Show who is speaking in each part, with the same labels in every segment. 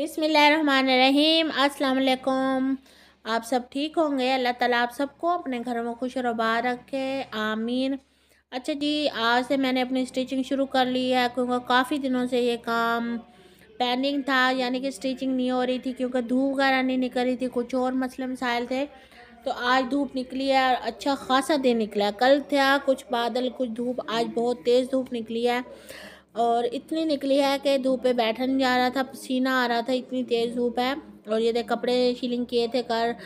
Speaker 1: बिसमीम अस्सलाम आप सब ठीक होंगे अल्लाह ताला आप सबको अपने घरों में खुश आबाद रखे आमीन अच्छा जी आज से मैंने अपनी स्टिचिंग शुरू कर ली है क्योंकि काफ़ी दिनों से ये काम पेंडिंग था यानी कि स्टिचिंग नहीं हो रही थी क्योंकि धूप वगैरह नहीं निकल रही थी कुछ और मसले मसाइल थे तो आज धूप निकली है और अच्छा खासा दिन निकला कल था कुछ बादल कुछ धूप आज बहुत तेज़ धूप निकली है और इतनी निकली है कि धूप पे बैठन जा रहा था पसीना आ रहा था इतनी तेज़ धूप है और ये देख कपड़े शीलिंग किए थे कर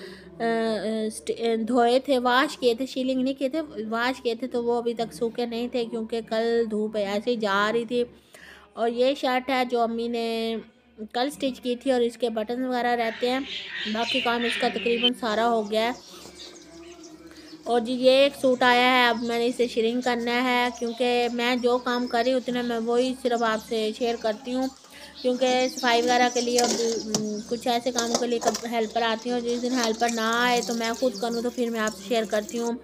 Speaker 1: धोए थे वाश किए थे शीलिंग नहीं किए थे वाश किए थे तो वो अभी तक सूखे नहीं थे क्योंकि कल धूप ऐसे ही जा रही थी और ये शर्ट है जो अम्मी ने कल स्टिच की थी और इसके बटन वगैरह रहते हैं बाकी काम इसका तकरीबन सारा हो गया है और जी ये एक सूट आया है अब मैंने इसे शेयरिंग करना है क्योंकि मैं जो काम करी उतने मैं वही सिर्फ आपसे शेयर करती हूँ क्योंकि सफाई वगैरह के लिए कुछ ऐसे कामों के लिए कब हेल्पर आती हूँ जिस दिन हेल्पर ना आए तो मैं खुद करूँ तो फिर मैं आपसे शेयर करती हूँ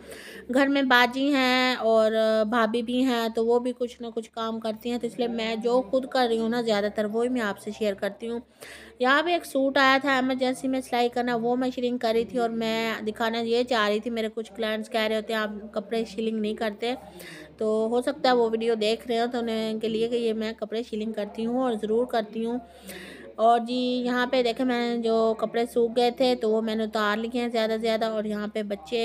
Speaker 1: घर में बाजी हैं और भाभी भी हैं तो वो भी कुछ ना कुछ काम करती हैं तो इसलिए मैं जो खुद कर रही हूँ ना ज़्यादातर वो ही मैं आपसे शेयर करती हूँ यहाँ पे एक सूट आया था एमरजेंसी में सिलाई करना वो मैं शिलिंग कर रही थी और मैं दिखाना ये चाह रही थी मेरे कुछ क्लाइंट्स कह रहे होते हैं आप कपड़े शिलिंग नहीं करते तो हो सकता है वो वीडियो देख रहे हो तो उनके लिए कि ये मैं कपड़े शीलिंग करती हूँ और ज़रूर करती हूँ और जी यहाँ पे देखें मैंने जो कपड़े सूख गए थे तो वो मैंने उतार लिए हैं ज़्यादा से ज़्यादा और यहाँ पे बच्चे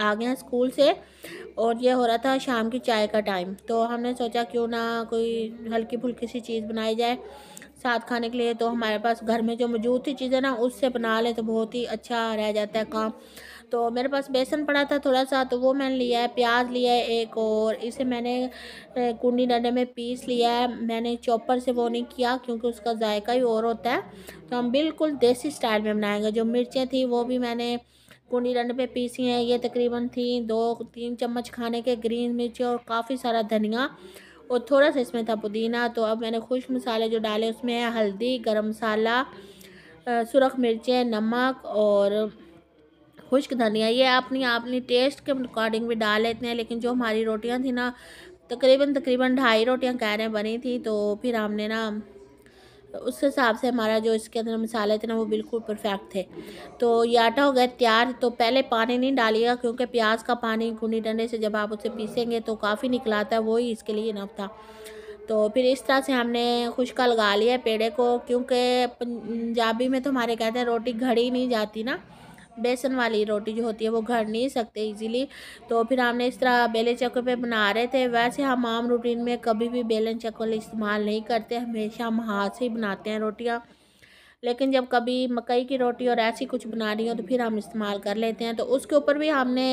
Speaker 1: आ गए हैं स्कूल से और ये हो रहा था शाम की चाय का टाइम तो हमने सोचा क्यों ना कोई हल्की फुल्की सी चीज़ बनाई जाए साथ खाने के लिए तो हमारे पास घर में जो मौजूद थी चीज़ें ना उससे बना लें तो बहुत ही अच्छा रह जाता है काम तो मेरे पास बेसन पड़ा था थोड़ा सा तो वो मैंने लिया है प्याज लिया है एक और इसे मैंने कुंडी डंडे में पीस लिया है मैंने चॉपर से वो नहीं किया क्योंकि उसका जायका ही और होता है तो हम बिल्कुल देसी स्टाइल में बनाएंगे जो मिर्चें थी वो भी मैंने कुंडी डंडे पर पीसी हैं ये तकरीबन थी दो तीन चम्मच खाने के ग्रीन मिर्च और काफ़ी सारा धनिया और थोड़ा सा इसमें था पुदीना तो अब मैंने खुश मसाले जो डाले उसमें हल्दी गरम मसाला सुरख मिर्चें नमक और खुश्क धनिया ये अपनी अपनी टेस्ट के अकॉर्डिंग भी डाल लेते हैं लेकिन जो हमारी रोटियाँ थी ना तकरीबन तकरीबन ढाई रोटियाँ कह रहे बनी थी तो फिर हमने ना उस हिसाब से हमारा जो इसके अंदर मसाले थे ना वो बिल्कुल परफेक्ट थे तो ये आटा हो गया तैयार तो पहले पानी नहीं डालिएगा क्योंकि प्याज का पानी घुनी डंडे से जब आप उसे पीसेंगे तो काफ़ी निकलाता है वही इसके लिए नफ था तो फिर इस तरह से हमने खुशका लगा लिया पेड़े को क्योंकि पंजाबी में तो हमारे कहते हैं रोटी घड़ी नहीं जाती ना बेसन वाली रोटी जो होती है वो घर नहीं सकते इजीली तो फिर हमने इस तरह बेलन चक्कर पे बना रहे थे वैसे हम आम रूटीन में कभी भी बेलन चक्कर इस्तेमाल नहीं करते हमेशा हम हाथ से ही बनाते हैं रोटियाँ लेकिन जब कभी मकई की रोटी और ऐसी कुछ बना रही हो तो फिर हम इस्तेमाल कर लेते हैं तो उसके ऊपर भी हमने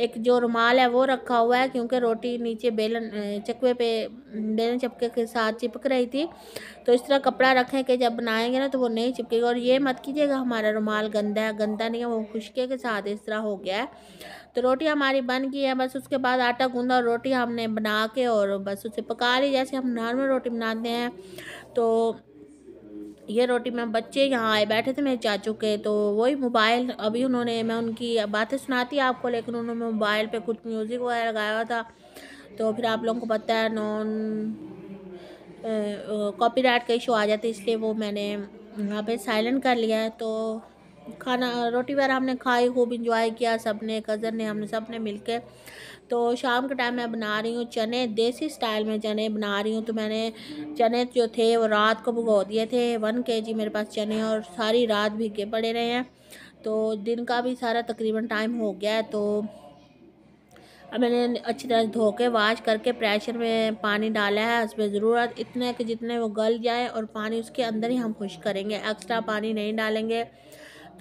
Speaker 1: एक जो रुमाल है वो रखा हुआ है क्योंकि रोटी नीचे बेलन चकवे पे बेलन चपके के साथ चिपक रही थी तो इस तरह कपड़ा रखें कि जब बनाएंगे ना तो वो नहीं चिपकेगा और ये मत कीजिएगा हमारा रुमाल गंदा है गंदा नहीं है वो खुशके के साथ इस तरह हो गया है तो रोटी हमारी बन गई है बस उसके बाद आटा गूँधा और रोटी हमने बना के और बस उसे पका ली जैसे हम नॉर्मल रोटी बनाते हैं तो ये रोटी में बच्चे यहाँ आए बैठे थे मेरे चाचू के तो वही मोबाइल अभी उन्होंने मैं उनकी बातें सुनाती आपको लेकिन उन्होंने मोबाइल पे कुछ म्यूज़िक वगैरह लगाया हुआ था तो फिर आप लोगों को पता है नॉन कॉपीराइट का इशू आ जाता है इसलिए वो मैंने यहाँ पे साइलेंट कर लिया है तो खाना रोटी वगैरह हमने खाई खूब इंजॉय किया सब ने कज़न ने हमने सब ने मिल के तो शाम के टाइम मैं बना रही हूँ चने देसी स्टाइल में चने बना रही हूँ तो मैंने चने जो थे वो रात को भुगो दिए थे वन के जी मेरे पास चने और सारी रात भीगे पड़े रहे हैं तो दिन का भी सारा तकरीबन टाइम हो गया है तो अब मैंने अच्छी तरह धो के वाश करके प्रेशर में पानी डाला है उसमें ज़रूरत इतने कि जितने वो गल जाए और पानी उसके अंदर ही हम खुश करेंगे एक्स्ट्रा पानी नहीं डालेंगे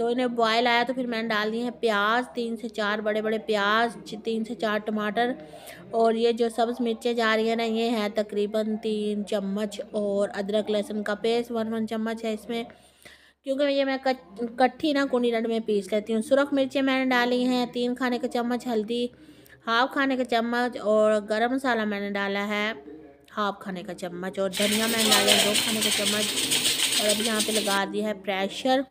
Speaker 1: तो इन्हें बॉयल आया तो फिर मैंने डाल दिए हैं प्याज तीन से चार बड़े बड़े प्याज तीन से चार टमाटर और ये जो सब्ज़ मिर्चें जा रही है ना ये है तकरीबन तीन चम्मच और अदरक लहसुन का पेस्ट वन वन चम्मच है इसमें क्योंकि ये मैं कट्ठी ना कुनी डंड में पीस लेती हूँ सुरख मिर्चें मैंने डाली हैं तीन खाने का चम्मच हल्दी हाफ खाने का चम्मच और गर्म मसाला मैंने डाला है हाफ खाने का चम्मच और धनिया मैंने डाला है दो खाने का चम्मच और अब यहाँ पे लगा दिया है प्रेशर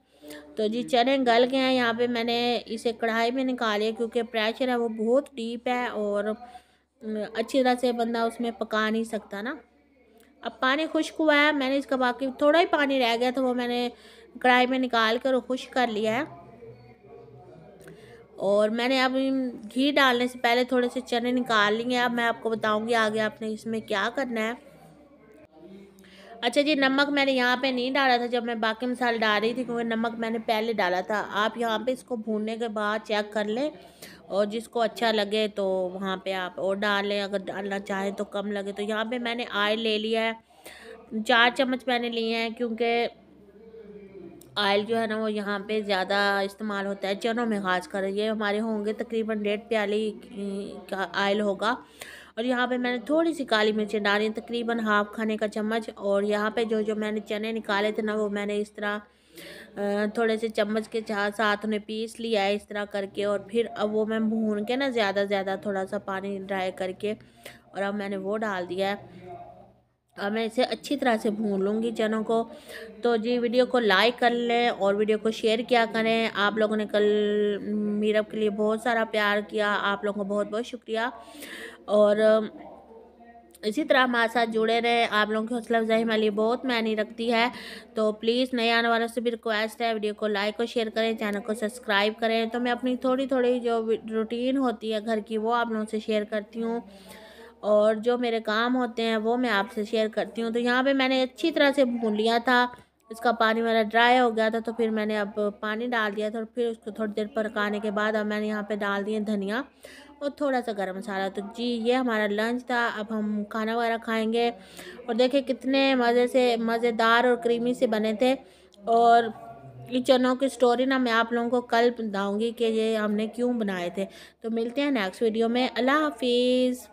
Speaker 1: तो जी हम्म। चने गल गए हैं यहाँ पे मैंने इसे कढ़ाई में निकाले क्योंकि प्रेशर है वो बहुत डीप है और अच्छी तरह से बंदा उसमें पका नहीं सकता ना अब पानी खुश्क हुआ है मैंने इसका बाकी थोड़ा ही पानी रह गया तो वो मैंने कढ़ाई में निकाल कर खुश कर लिया है और मैंने अब घी डालने से पहले थोड़े से चने निकाल लिए अब मैं आपको बताऊँगी आगे आपने इसमें क्या करना है अच्छा जी नमक मैंने यहाँ पे नहीं डाला था जब मैं बाकी मसाले डाल रही थी क्योंकि नमक मैंने पहले डाला था आप यहाँ पे इसको भूनने के बाद चेक कर लें और जिसको अच्छा लगे तो वहाँ पे आप और डालें अगर डालना चाहें तो कम लगे तो यहाँ पे मैंने आयल ले लिया है चार चम्मच मैंने लिए हैं क्योंकि आयल जो है ना वो यहाँ पे ज़्यादा इस्तेमाल होता है चनों में खास कर ये हमारे होंगे तकरीबन डेढ़ प्याली का आयल होगा और यहाँ पे मैंने थोड़ी सी काली मिर्चें डाली तकरीबन हाफ खाने का चम्मच और यहाँ पे जो जो मैंने चने निकाले थे ना वो मैंने इस तरह थोड़े से चम्मच के साथ उन्हें पीस लिया है इस तरह करके और फिर अब वो मैं भून के ना ज़्यादा ज़्यादा थोड़ा सा पानी ड्राई करके और अब मैंने वो डाल दिया है अब मैं इसे अच्छी तरह से भून लूँगी चनों को तो जी वीडियो को लाइक कर लें और वीडियो को शेयर किया करें आप लोगों ने कल मीरब के लिए बहुत सारा प्यार किया आप लोगों को बहुत बहुत शुक्रिया और इसी तरह हमारे साथ जुड़े रहें आप लोगों की हौसला अफजाई हमारे लिए बहुत मायने रखती है तो प्लीज़ नए आने वालों से भी रिक्वेस्ट है वीडियो को लाइक और शेयर करें चैनल को सब्सक्राइब करें तो मैं अपनी थोड़ी थोड़ी जो रूटीन होती है घर की वो आप लोगों से शेयर करती हूँ और जो मेरे काम होते हैं वो मैं आपसे शेयर करती हूँ तो यहाँ पे मैंने अच्छी तरह से भून लिया था इसका पानी मेरा ड्राई हो गया था तो फिर मैंने अब पानी डाल दिया था और फिर उसको थोड़ी देर पकाने के बाद अब मैंने यहाँ पे डाल दिए धनिया और थोड़ा सा गर्म मसाला तो जी ये हमारा लंच था अब हम खाना वगैरह खाएँगे और देखिए कितने मज़े से मज़ेदार और क्रीमी से बने थे और इन चनों की स्टोरी ना मैं आप लोगों को कल बताऊँगी कि ये हमने क्यों बनाए थे तो मिलते हैं नेक्स्ट वीडियो में अल्लाह हाफिज़